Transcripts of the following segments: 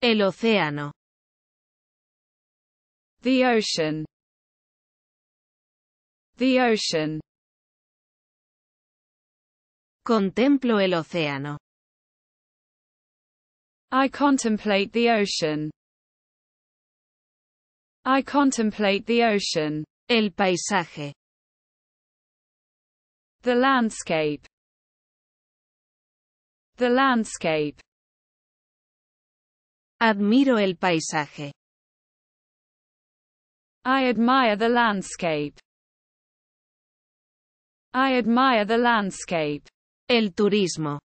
El océano. The ocean. The ocean. Contemplo el océano. I contemplate the ocean. I contemplate the ocean. El paisaje. The landscape. The landscape. Admiro el paisaje. I admire the landscape. I admire the landscape. El turismo.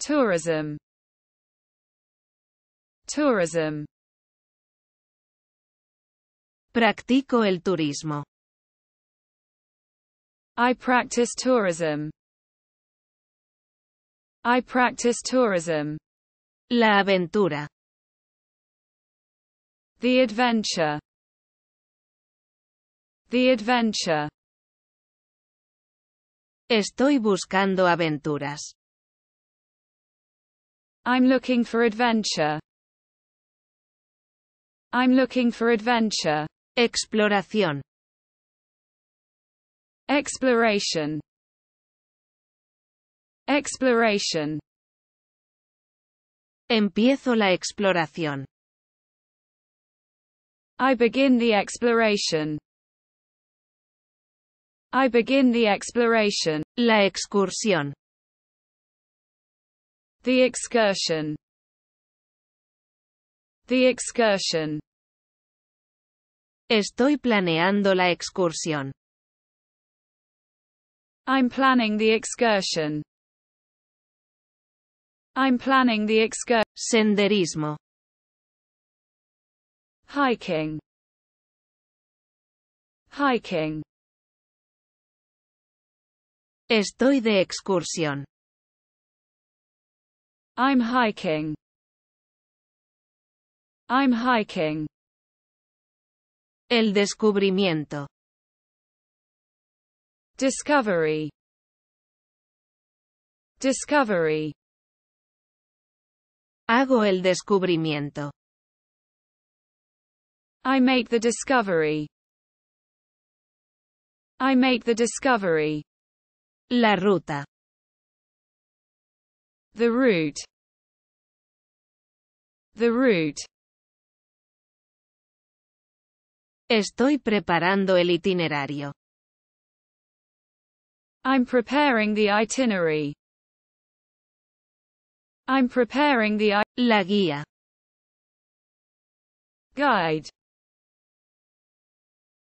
Tourism. Tourism. Practico el turismo. I practice tourism. I practice tourism. La aventura. The adventure. The adventure. Estoy buscando aventuras. I'm looking for adventure. I'm looking for adventure. Exploración. Exploration. Exploration. Empiezo la exploración. I begin the exploration. I begin the exploration. La excursión. The excursion. The excursion. Estoy planeando la excursión. I'm planning the excursion. I'm planning the excursion. Senderismo. Hiking. Hiking. Estoy de excursión. I'm hiking. I'm hiking. El descubrimiento. Discovery. Discovery. Hago el descubrimiento. I make the discovery. I make the discovery. La ruta. The route. The route. Estoy preparando el itinerario. I'm preparing the itinerary. I'm preparing the I Legia Guide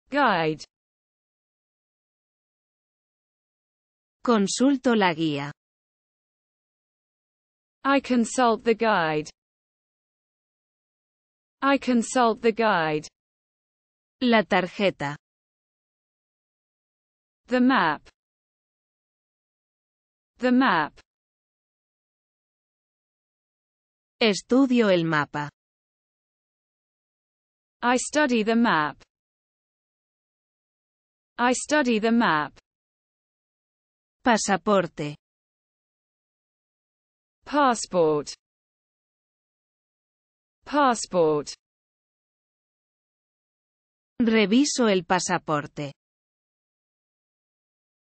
Guide Consulto la guía. I consult the guide. I consult the guide. La tarjeta. The map. The map. Estudio el mapa. I study the map. I study the map. Pasaporte. Passport. Passport. Reviso el pasaporte.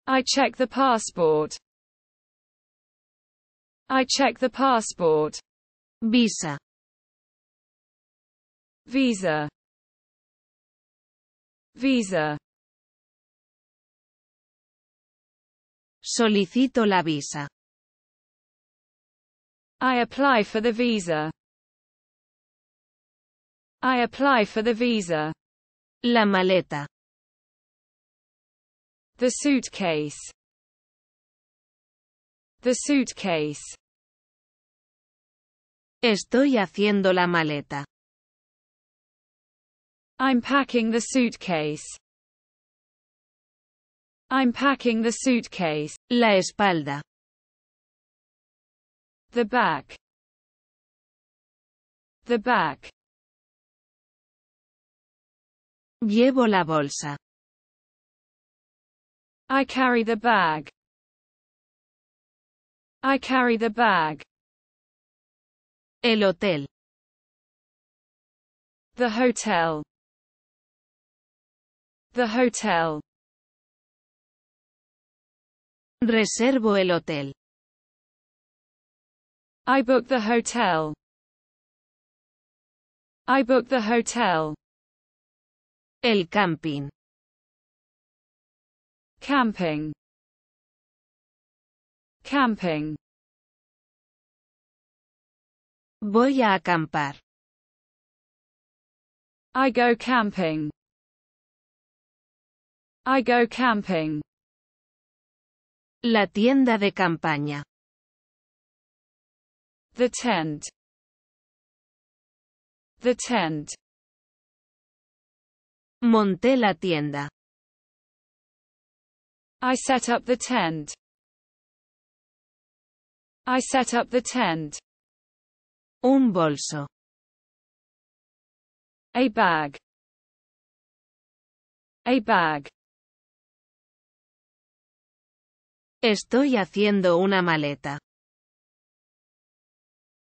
I check the passport. I check the passport. Visa. Visa. Visa. Solicito la visa. I apply for the visa. I apply for the visa. La maleta. The suitcase. The suitcase. Estoy haciendo la maleta. I'm packing the suitcase. I'm packing the suitcase. La espalda. The back. The back. Llevo la bolsa. I carry the bag. I carry the bag. El hotel. The hotel. The hotel. Reservo el hotel. I book the hotel. I book the hotel. El camping. Camping. Camping. Voy a acampar. I go camping. I go camping. La tienda de campaña. The tent. The tent. Monté la tienda. I set up the tent. I set up the tent. Un bolso. A bag. A bag. Estoy haciendo una maleta.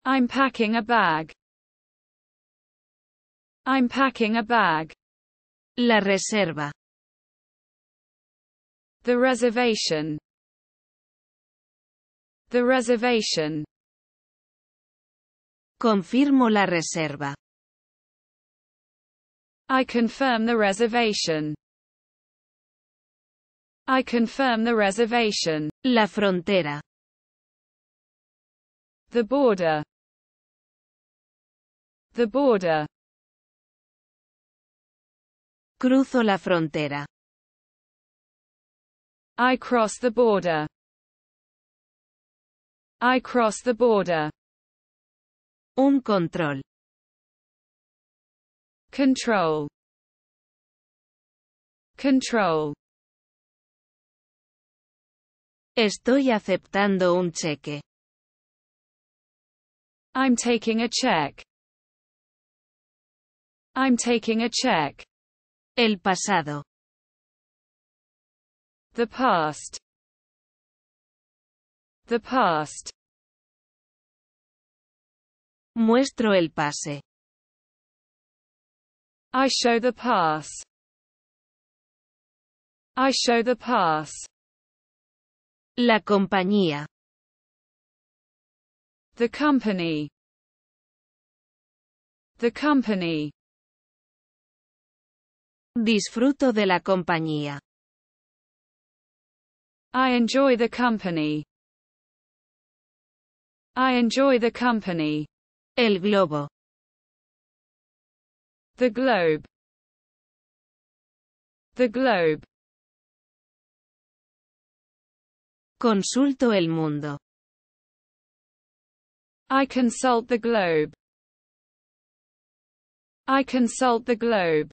I'm packing a bag. I'm packing a bag. La reserva. The reservation. The reservation. Confirmo la reserva. I confirm the reservation. I confirm the reservation. La frontera. The border. The border. Cruzo la frontera. I cross the border. I cross the border. Un control. Control. Control. Estoy aceptando un cheque. I'm taking a check. I'm taking a check. El pasado. The past. The past. Muestro el pase. I show the pass. I show the pass. La compañía. The company. The company. Disfruto de la compañía. I enjoy the company. I enjoy the company. El globo. The globe. The globe. Consulto el mundo. I consult the globe. I consult the globe.